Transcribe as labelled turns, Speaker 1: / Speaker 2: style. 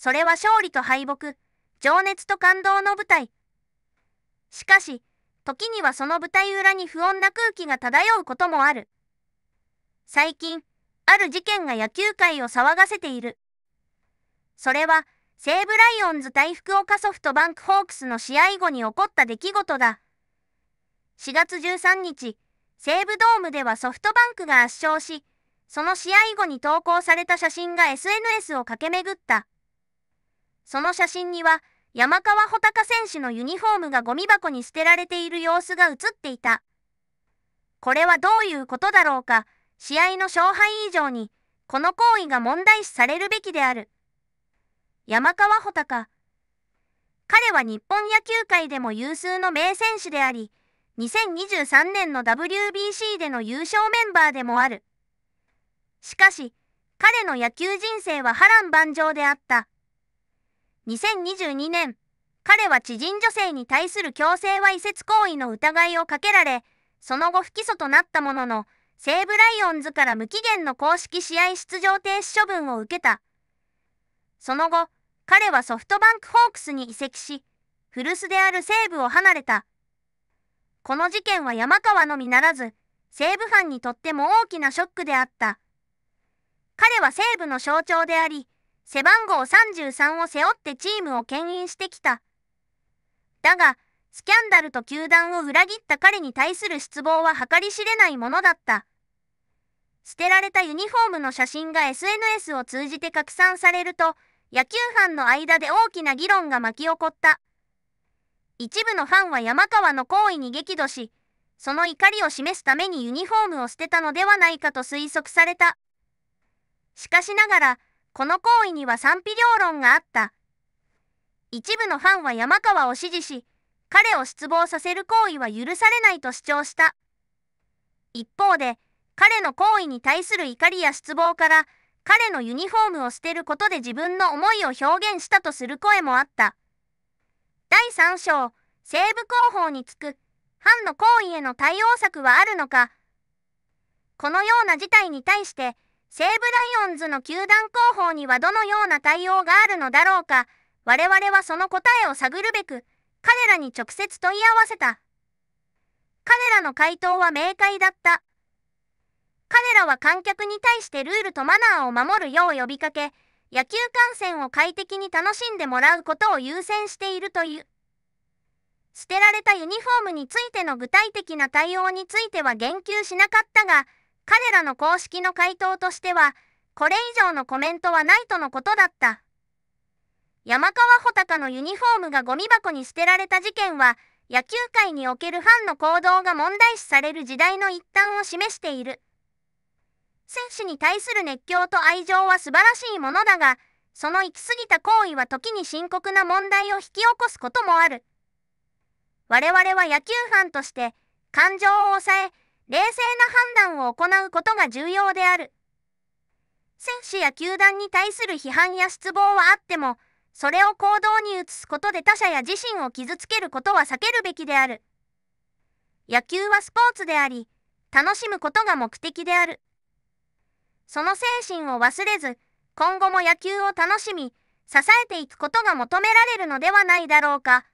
Speaker 1: それは勝利と敗北、情熱と感動の舞台。しかし、時にはその舞台裏に不穏な空気が漂うこともある。最近、ある事件が野球界を騒がせている。それは、西武ライオンズ対福岡ソフトバンクホークスの試合後に起こった出来事だ。4月13日、西武ドームではソフトバンクが圧勝し、その試合後に投稿された写真が SNS を駆け巡った。その写真には、山川穂高選手のユニフォームがゴミ箱に捨てられている様子が写っていた。これはどういうことだろうか、試合の勝敗以上に、この行為が問題視されるべきである。山川穂高。彼は日本野球界でも有数の名選手であり、2023年の WBC での優勝メンバーでもある。しかし、彼の野球人生は波乱万丈であった。2022年、彼は知人女性に対する強制わいせつ行為の疑いをかけられ、その後不起訴となったものの、西武ライオンズから無期限の公式試合出場停止処分を受けた。その後、彼はソフトバンクホークスに移籍し、古巣である西武を離れた。この事件は山川のみならず、西武ファンにとっても大きなショックであった。彼は西武の象徴であり、背番号33を背負ってチームを牽引してきた。だが、スキャンダルと球団を裏切った彼に対する失望は計り知れないものだった。捨てられたユニフォームの写真が SNS を通じて拡散されると、野球ファンの間で大きな議論が巻き起こった。一部のファンは山川の行為に激怒し、その怒りを示すためにユニフォームを捨てたのではないかと推測された。しかしながら、この行為には賛否両論があった。一部のファンは山川を支持し、彼を失望させる行為は許されないと主張した。一方で、彼の行為に対する怒りや失望から、彼のユニフォームを捨てることで自分の思いを表現したとする声もあった。第3章、西部広報につく、ファンの行為への対応策はあるのかこのような事態に対して、西武ライオンズの球団広報にはどのような対応があるのだろうか、我々はその答えを探るべく、彼らに直接問い合わせた。彼らの回答は明快だった。彼らは観客に対してルールとマナーを守るよう呼びかけ、野球観戦を快適に楽しんでもらうことを優先しているという。捨てられたユニフォームについての具体的な対応については言及しなかったが、彼らの公式の回答としては、これ以上のコメントはないとのことだった。山川穂高のユニフォームがゴミ箱に捨てられた事件は、野球界におけるファンの行動が問題視される時代の一端を示している。選手に対する熱狂と愛情は素晴らしいものだが、その行き過ぎた行為は時に深刻な問題を引き起こすこともある。我々は野球ファンとして、感情を抑え、冷静な判断を行うことが重要である。選手や球団に対する批判や失望はあっても、それを行動に移すことで他者や自身を傷つけることは避けるべきである。野球はスポーツであり、楽しむことが目的である。その精神を忘れず、今後も野球を楽しみ、支えていくことが求められるのではないだろうか。